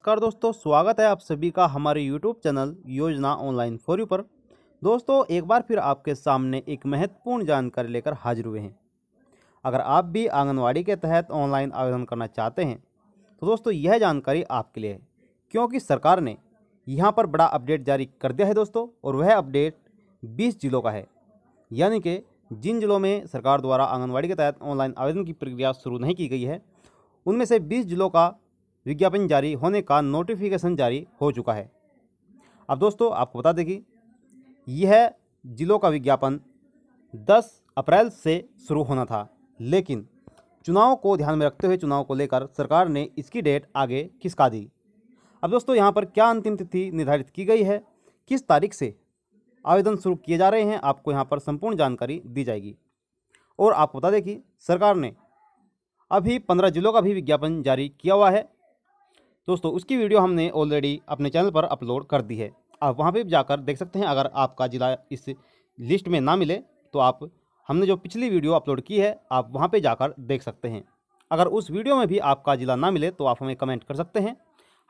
नमस्कार दोस्तों स्वागत है आप सभी का हमारे यूट्यूब चैनल योजना ऑनलाइन फॉर यू पर दोस्तों एक बार फिर आपके सामने एक महत्वपूर्ण जानकारी लेकर हाजिर हुए हैं अगर आप भी आंगनवाड़ी के तहत ऑनलाइन आवेदन करना चाहते हैं तो दोस्तों यह जानकारी आपके लिए है क्योंकि सरकार ने यहाँ पर बड़ा अपडेट जारी कर दिया है दोस्तों और वह अपडेट बीस जिलों का है यानी कि जिन जिलों में सरकार द्वारा आंगनबाड़ी के तहत ऑनलाइन आवेदन की प्रक्रिया शुरू नहीं की गई है उनमें से बीस जिलों का विज्ञापन जारी होने का नोटिफिकेशन जारी हो चुका है अब दोस्तों आपको बता देगी यह ज़िलों का विज्ञापन 10 अप्रैल से शुरू होना था लेकिन चुनाव को ध्यान में रखते हुए चुनाव को लेकर सरकार ने इसकी डेट आगे खिसका दी अब दोस्तों यहाँ पर क्या अंतिम तिथि निर्धारित की गई है किस तारीख से आवेदन शुरू किए जा रहे हैं आपको यहाँ पर संपूर्ण जानकारी दी जाएगी और आपको बता दें कि सरकार ने अभी पंद्रह जिलों का भी विज्ञापन जारी किया हुआ है दोस्तों उसकी वीडियो हमने ऑलरेडी अपने चैनल पर अपलोड कर दी है आप वहाँ पर जाकर देख सकते हैं अगर आपका ज़िला इस लिस्ट में ना मिले तो आप हमने जो पिछली वीडियो अपलोड की है आप वहाँ पर जाकर देख सकते हैं अगर उस वीडियो में भी आपका ज़िला ना मिले तो आप हमें कमेंट कर सकते हैं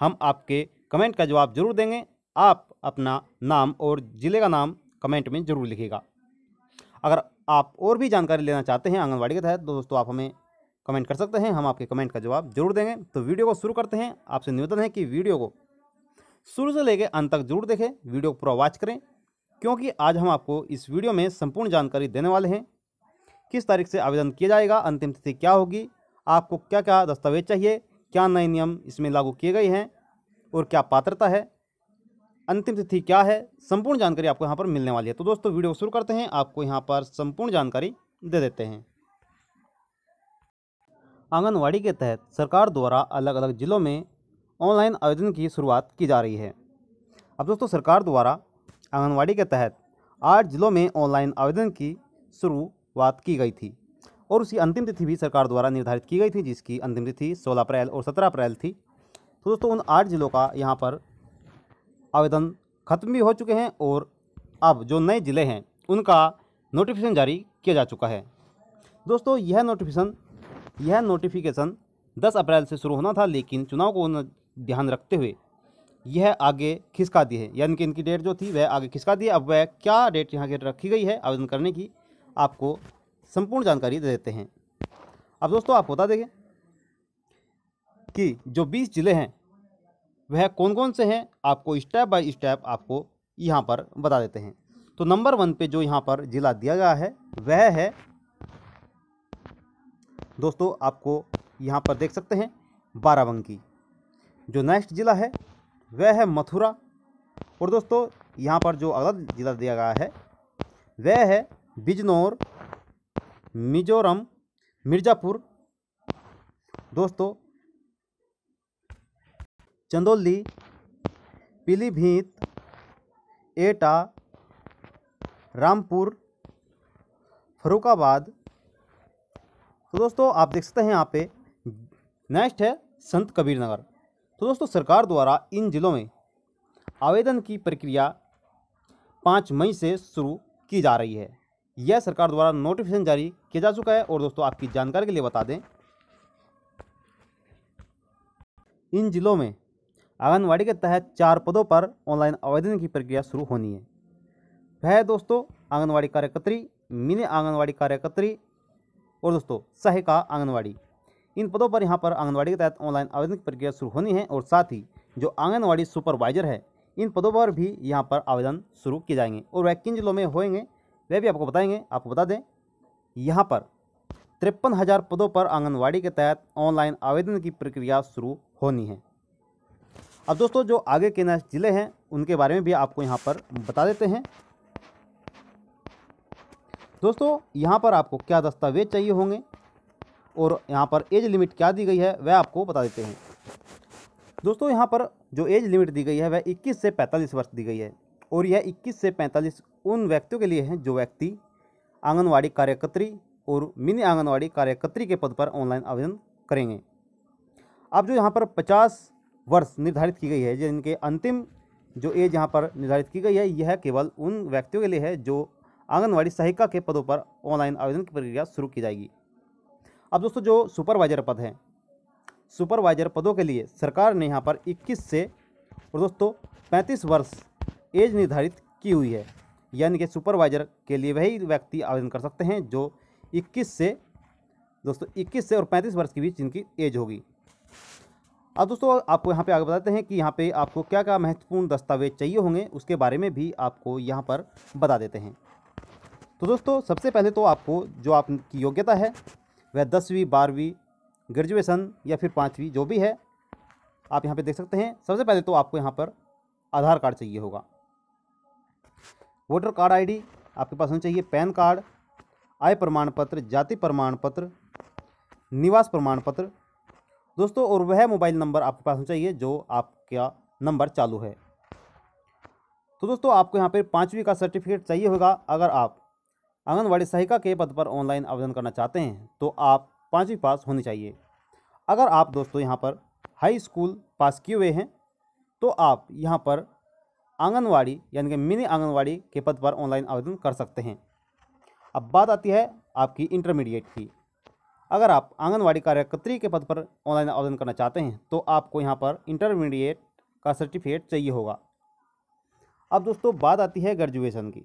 हम आपके कमेंट का जवाब जरूर देंगे आप अपना नाम और ज़िले का नाम कमेंट में ज़रूर लिखिएगा अगर आप और भी जानकारी लेना चाहते हैं आंगनबाड़ी के तहत तो दोस्तों आप हमें कमेंट कर सकते हैं हम आपके कमेंट का जवाब जरूर देंगे तो वीडियो को शुरू करते हैं आपसे निवेदन है कि वीडियो को शुरू से लेकर अंत तक जरूर देखें वीडियो को पूरा वॉच करें क्योंकि आज हम आपको इस वीडियो में संपूर्ण जानकारी देने वाले हैं किस तारीख से आवेदन किया जाएगा अंतिम तिथि क्या होगी आपको क्या क्या दस्तावेज चाहिए क्या नए नियम इसमें लागू किए गए हैं और क्या पात्रता है अंतिम तिथि क्या है संपूर्ण जानकारी आपको यहाँ पर मिलने वाली है तो दोस्तों वीडियो शुरू करते हैं आपको यहाँ पर संपूर्ण जानकारी दे देते हैं आंगनवाड़ी के तहत सरकार द्वारा अलग अलग ज़िलों में ऑनलाइन आवेदन की शुरुआत की जा रही है अब दोस्तों सरकार द्वारा आंगनवाड़ी के तहत आठ ज़िलों में ऑनलाइन आवेदन की शुरुआत की गई थी और उसकी अंतिम तिथि भी सरकार द्वारा निर्धारित की गई थी जिसकी अंतिम तिथि 16 अप्रैल और 17 अप्रैल थी तो दोस्तों उन आठ ज़िलों का यहाँ पर आवेदन खत्म भी हो चुके हैं और अब जो नए ज़िले हैं उनका नोटिफिकेशन जारी किया जा चुका है दोस्तों यह नोटिफिकेशन यह नोटिफिकेशन 10 अप्रैल से शुरू होना था लेकिन चुनाव को ध्यान रखते हुए यह आगे खिसका दी है यानी कि इनकी डेट जो थी वह आगे खिसका दी अब वह क्या डेट यहाँ की रखी गई है आवेदन करने की आपको संपूर्ण जानकारी दे देते हैं अब दोस्तों आप बता देंगे कि जो बीस ज़िले हैं वह कौन कौन से हैं आपको स्टेप बाय स्टेप आपको यहाँ पर बता देते हैं तो नंबर वन पे जो यहाँ पर ज़िला दिया गया है वह है दोस्तों आपको यहाँ पर देख सकते हैं बाराबंकी जो नेक्स्ट ज़िला है वह है मथुरा और दोस्तों यहाँ पर जो अगला ज़िला दिया गया है वह है बिजनौर मिजोरम मिर्ज़ापुर दोस्तों चंदौली पीलीभीत एटा रामपुर फरुखाबाद तो दोस्तों आप देख सकते हैं यहाँ पे नेक्स्ट है संत कबीर नगर तो दोस्तों सरकार द्वारा इन जिलों में आवेदन की प्रक्रिया पाँच मई से शुरू की जा रही है यह सरकार द्वारा नोटिफिकेशन जारी किया जा चुका है और दोस्तों आपकी जानकारी के लिए बता दें इन जिलों में आंगनवाड़ी के तहत चार पदों पर ऑनलाइन आवेदन की प्रक्रिया शुरू होनी है वह दोस्तों आंगनवाड़ी कार्यकर्त्री मिनी आंगनवाड़ी कार्यकर्त्री और दोस्तों सहका आंगनवाड़ी इन पदों पर यहाँ पर आंगनवाड़ी के तहत ऑनलाइन आवेदन की प्रक्रिया शुरू होनी है और साथ ही जो आंगनवाड़ी सुपरवाइजर है इन पदों पर भी यहाँ पर आवेदन शुरू किए जाएंगे और वह किन जिलों में होएंगे वह भी आपको बताएंगे आपको बता दें यहाँ पर तिरपन हज़ार पदों पर आंगनवाड़ी के तहत ऑनलाइन आवेदन की प्रक्रिया शुरू होनी है अब दोस्तों जो आगे के नेक्स्ट ज़िले हैं उनके बारे में भी आपको यहाँ पर बता देते हैं दोस्तों यहाँ पर आपको क्या दस्तावेज चाहिए होंगे और यहाँ पर एज लिमिट क्या दी गई है वह आपको बता देते हैं दोस्तों यहाँ पर जो एज लिमिट दी गई है वह 21 से 45 वर्ष दी गई है और यह 21 से 45 उन व्यक्तियों के लिए हैं जो व्यक्ति आंगनवाड़ी कार्यकर्त्री और मिनी आंगनवाड़ी कार्यकर्त्री के पद पर ऑनलाइन आवेदन करेंगे अब जो यहाँ पर पचास वर्ष निर्धारित की गई है जिनके अंतिम जो एज यहाँ पर निर्धारित की गई है यह केवल उन व्यक्तियों के लिए है जो आंगनवाड़ी सहायिका के पदों पर ऑनलाइन आवेदन की प्रक्रिया शुरू की जाएगी अब दोस्तों जो सुपरवाइजर पद हैं सुपरवाइजर पदों के लिए सरकार ने यहाँ पर 21 से और दोस्तों 35 वर्ष एज निर्धारित की हुई है यानी कि सुपरवाइजर के लिए वही व्यक्ति आवेदन कर सकते हैं जो 21 से दोस्तों 21 से और 35 वर्ष के बीच इनकी एज होगी अब दोस्तों आपको यहाँ पे आगे बताते हैं कि यहाँ पे आपको क्या क्या महत्वपूर्ण दस्तावेज चाहिए होंगे उसके बारे में भी आपको यहाँ पर बता देते हैं तो दोस्तों सबसे पहले तो आपको जो आपकी योग्यता है वह दसवीं बारहवीं ग्रेजुएसन या फिर पाँचवीं जो भी है आप यहाँ पर देख सकते हैं सबसे पहले तो आपको यहाँ पर आधार कार्ड चाहिए होगा वोटर कार्ड आईडी आपके पास होना चाहिए पैन कार्ड आय प्रमाण पत्र जाति प्रमाण पत्र निवास प्रमाण पत्र दोस्तों और वह मोबाइल नंबर आपके पास होना चाहिए जो आपका नंबर चालू है तो दोस्तों आपको यहाँ पर पाँचवीं का सर्टिफिकेट चाहिए होगा अगर आप आंगनबाड़ी सहायिका के पद पर ऑनलाइन आवेदन करना चाहते हैं तो आप पाँचवीं पास होनी चाहिए अगर आप दोस्तों यहाँ पर हाई स्कूल पास किए हुए हैं तो आप यहाँ पर आंगनवाड़ी यानी कि मिनी आंगनवाड़ी के पद पर ऑनलाइन आवेदन कर सकते हैं अब बात आती है आपकी इंटरमीडिएट की अगर आप आंगनवाड़ी कार्यकर्त्री के पद पर ऑनलाइन आवेदन करना चाहते हैं तो आपको यहाँ पर इंटरमीडिएट का सर्टिफिकेट चाहिए होगा अब दोस्तों बात आती है ग्रेजुएशन की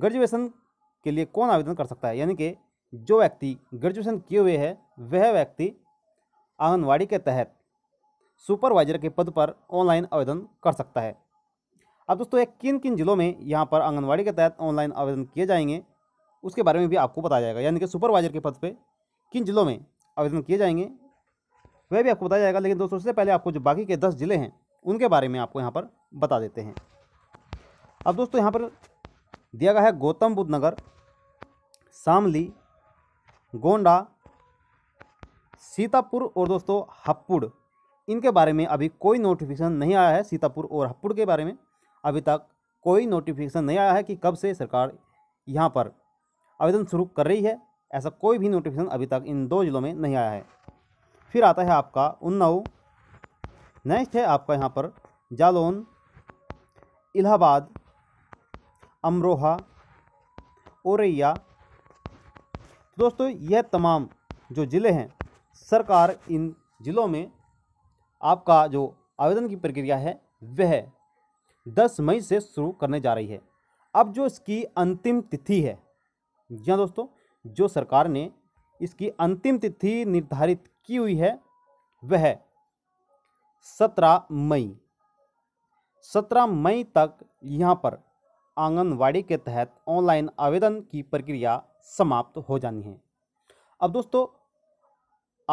ग्रेजुएशन के लिए कौन आवेदन कर सकता है यानी कि जो व्यक्ति ग्रेजुएशन किए हुए है वह व्यक्ति आंगनवाड़ी के तहत सुपरवाइजर के पद पर ऑनलाइन आवेदन कर सकता है अब दोस्तों एक किन किन जिलों में यहाँ पर आंगनवाड़ी के तहत ऑनलाइन आवेदन किए जाएंगे उसके बारे में भी आपको बताया जाएगा यानी कि सुपरवाइजर के पद पे किन जिलों में आवेदन किए जाएंगे वह भी आपको बताया जाएगा लेकिन दोस्तों उससे पहले आपको जो बाकी के दस ज़िले हैं उनके बारे में आपको यहाँ पर बता देते हैं अब दोस्तों यहाँ पर दिया गया है गौतम बुद्ध नगर शामली गोंडा सीतापुर और दोस्तों हप्पुड़ इनके बारे में अभी कोई नोटिफिकेशन नहीं आया है सीतापुर और हप्पुड़ के बारे में अभी तक कोई नोटिफिकेशन नहीं आया है कि कब से सरकार यहाँ पर आवेदन शुरू कर रही है ऐसा कोई भी नोटिफिकेशन अभी तक इन दो ज़िलों में नहीं आया है फिर आता है आपका उन्नाव नेक्स्ट है आपका यहाँ पर जालौन इलाहाबाद अमरोहा औरैया तो दोस्तों यह तमाम जो ज़िले हैं सरकार इन ज़िलों में आपका जो आवेदन की प्रक्रिया है वह दस मई से शुरू करने जा रही है अब जो इसकी अंतिम तिथि है जी हाँ दोस्तों जो सरकार ने इसकी अंतिम तिथि निर्धारित की हुई है वह सत्रह मई सत्रह मई तक यहाँ पर आंगनवाड़ी के तहत ऑनलाइन आवेदन की प्रक्रिया समाप्त हो जानी है अब दोस्तों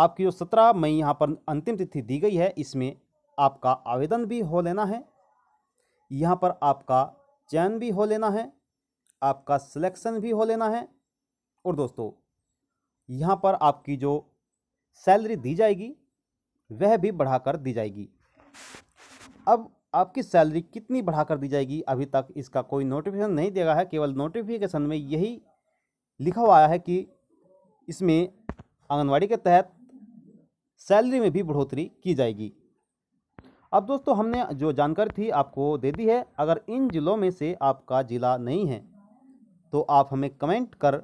आपकी जो सत्रह मई यहाँ पर अंतिम तिथि दी गई है इसमें आपका आवेदन भी हो लेना है यहाँ पर आपका चयन भी हो लेना है आपका सिलेक्शन भी हो लेना है और दोस्तों यहाँ पर आपकी जो सैलरी दी जाएगी वह भी बढ़ाकर दी जाएगी अब आपकी सैलरी कितनी बढ़ाकर दी जाएगी अभी तक इसका कोई नोटिफिकेशन नहीं दिया है केवल नोटिफिकेशन में यही लिखा हुआ है कि इसमें आंगनवाड़ी के तहत सैलरी में भी बढ़ोतरी की जाएगी अब दोस्तों हमने जो जानकारी थी आपको दे दी है अगर इन ज़िलों में से आपका ज़िला नहीं है तो आप हमें कमेंट कर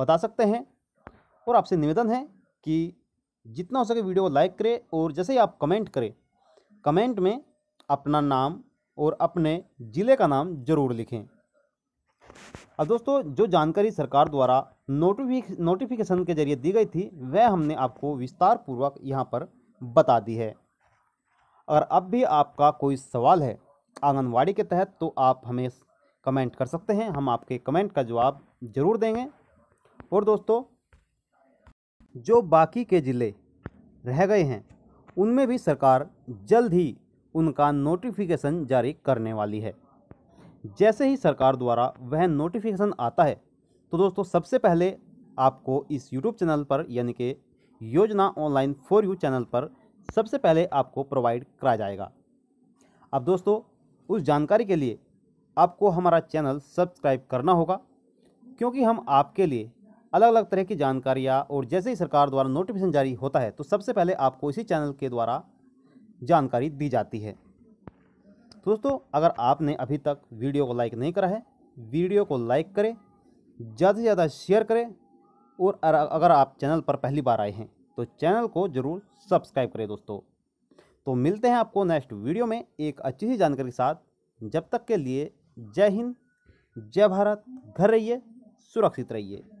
बता सकते हैं और आपसे निवेदन है कि जितना हो सके वीडियो को लाइक करें और जैसे ही आप कमेंट करें कमेंट में अपना नाम और अपने ज़िले का नाम ज़रूर लिखें अब दोस्तों जो जानकारी सरकार द्वारा नोटिफिक नोटिफिकेशन के जरिए दी गई थी वह हमने आपको विस्तार पूर्वक यहाँ पर बता दी है अगर अब भी आपका कोई सवाल है आंगनवाड़ी के तहत तो आप हमें कमेंट कर सकते हैं हम आपके कमेंट का जवाब ज़रूर देंगे और दोस्तों जो बाकी के ज़िले रह गए हैं उनमें भी सरकार जल्द ही उनका नोटिफिकेशन जारी करने वाली है जैसे ही सरकार द्वारा वह नोटिफिकेशन आता है तो दोस्तों सबसे पहले आपको इस यूट्यूब चैनल पर यानी कि योजना ऑनलाइन फॉर यू चैनल पर सबसे पहले आपको प्रोवाइड कराया जाएगा अब दोस्तों उस जानकारी के लिए आपको हमारा चैनल सब्सक्राइब करना होगा क्योंकि हम आपके लिए अलग अलग तरह की जानकारियाँ और जैसे ही सरकार द्वारा नोटिफिकेशन जारी होता है तो सबसे पहले आपको इसी चैनल के द्वारा जानकारी दी जाती है दोस्तों अगर आपने अभी तक वीडियो को लाइक नहीं करा है वीडियो को लाइक करें ज़्यादा से ज़्यादा शेयर करें और अगर आप चैनल पर पहली बार आए हैं तो चैनल को ज़रूर सब्सक्राइब करें दोस्तों तो मिलते हैं आपको नेक्स्ट वीडियो में एक अच्छी सी जानकारी के साथ जब तक के लिए जय हिंद जय भारत घर रहिए सुरक्षित रहिए